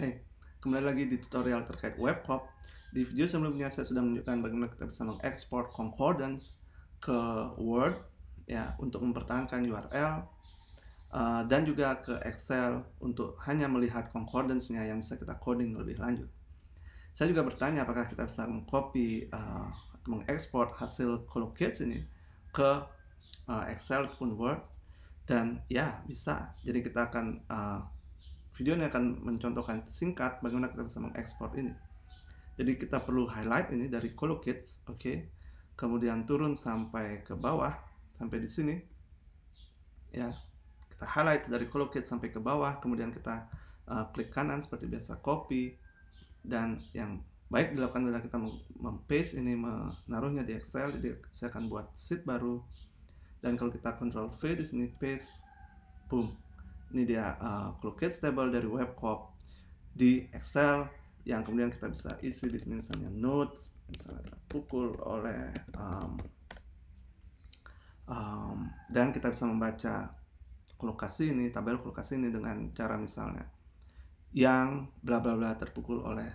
Hai, kembali lagi di tutorial terkait web webcop. Di video sebelumnya saya sudah menunjukkan bagaimana kita bisa mengekspor concordance ke Word ya untuk mempertahankan URL uh, eh, dan juga ke Excel untuk hanya melihat concordance-nya yang bisa kita coding lebih lanjut. Saya juga bertanya apakah kita bisa mengcopy uh, mengekspor hasil collocates ini ke uh, Excel ataupun Word dan ya bisa. Jadi kita akan uh, video ini akan mencontohkan singkat bagaimana kita bisa mengekspor ini. Jadi kita perlu highlight ini dari color Kids, oke. Okay. Kemudian turun sampai ke bawah, sampai di sini. Ya, kita highlight dari color Kids sampai ke bawah, kemudian kita uh, klik kanan seperti biasa copy dan yang baik dilakukan adalah kita mempaste ini menaruhnya di Excel, jadi saya akan buat sheet baru. Dan kalau kita Control V di sini paste, boom, ini dia uh, eh, Croquette stable dari webcop di Excel yang kemudian kita bisa isi di sini misalnya notes misalnya pukul oleh um, um, dan kita bisa membaca lokasi ini tabel lokasi ini dengan cara misalnya yang bla bla bla terpukul oleh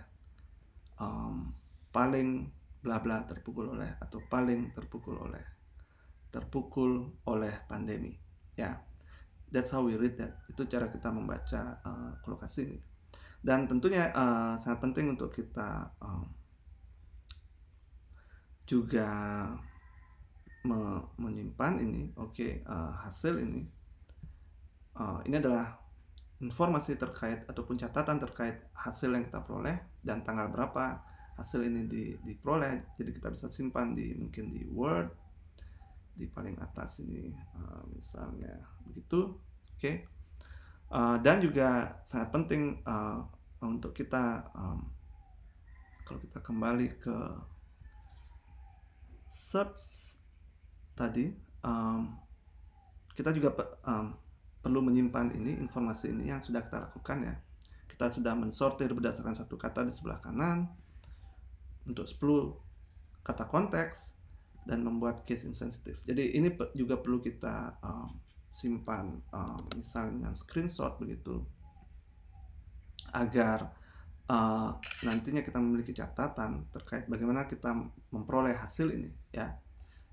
um, paling bla bla terpukul oleh atau paling terpukul oleh terpukul oleh pandemi ya That's how we read that. Itu cara kita membaca uh, kolokasi ini. Dan tentunya uh, sangat penting untuk kita uh, juga me menyimpan ini, oke, okay, uh, hasil ini. Uh, ini adalah informasi terkait ataupun catatan terkait hasil yang kita peroleh dan tanggal berapa hasil ini di diperoleh. Jadi kita bisa simpan di mungkin di Word di paling atas ini uh, misalnya begitu oke okay. uh, eh, dan juga sangat penting uh, untuk kita um, kalau kita kembali ke search tadi um, kita juga pe um, perlu menyimpan ini informasi ini yang sudah kita lakukan ya kita sudah mensortir berdasarkan satu kata di sebelah kanan untuk 10 kata konteks dan membuat case insensitive. Jadi ini juga perlu kita um, simpan um, misalnya screenshot begitu agar uh, nantinya kita memiliki catatan terkait bagaimana kita memperoleh hasil ini ya.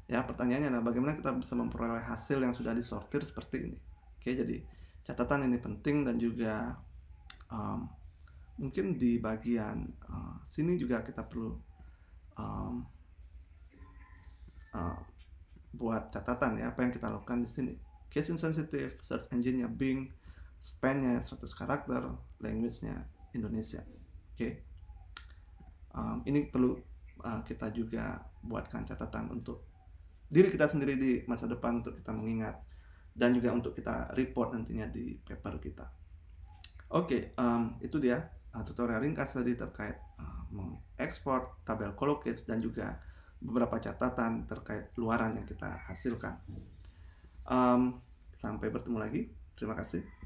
Ya, pertanyaannya adalah bagaimana kita bisa memperoleh hasil yang sudah disortir seperti ini. Oke, jadi catatan ini penting dan juga um, mungkin di bagian uh, sini juga kita perlu um, Uh, buat catatan ya apa yang kita lakukan di sini. Case insensitive, search engine-nya Bing, span-nya 100 karakter, language-nya Indonesia. Oke. Okay. Um, ini perlu uh, kita juga buatkan catatan untuk diri kita sendiri di masa depan untuk kita mengingat dan juga untuk kita report nantinya di paper kita. Oke, okay, um, itu dia uh, tutorial ringkas dari terkait uh, mengekspor tabel collocates dan juga beberapa catatan terkait luaran yang kita hasilkan. Um, sampai bertemu lagi. Terima kasih.